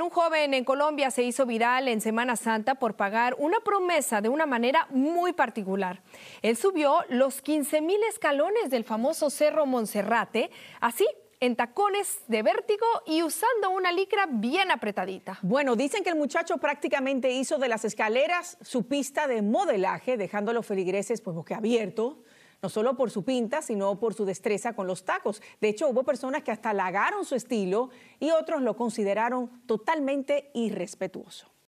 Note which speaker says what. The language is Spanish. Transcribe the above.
Speaker 1: un joven en Colombia se hizo viral en Semana Santa por pagar una promesa de una manera muy particular. Él subió los 15 mil escalones del famoso Cerro Monserrate, así en tacones de vértigo y usando una licra bien
Speaker 2: apretadita. Bueno, dicen que el muchacho prácticamente hizo de las escaleras su pista de modelaje, dejando a los feligreses pues boquiabiertos. abierto no solo por su pinta, sino por su destreza con los tacos. De hecho, hubo personas que hasta halagaron su estilo y otros lo consideraron totalmente irrespetuoso.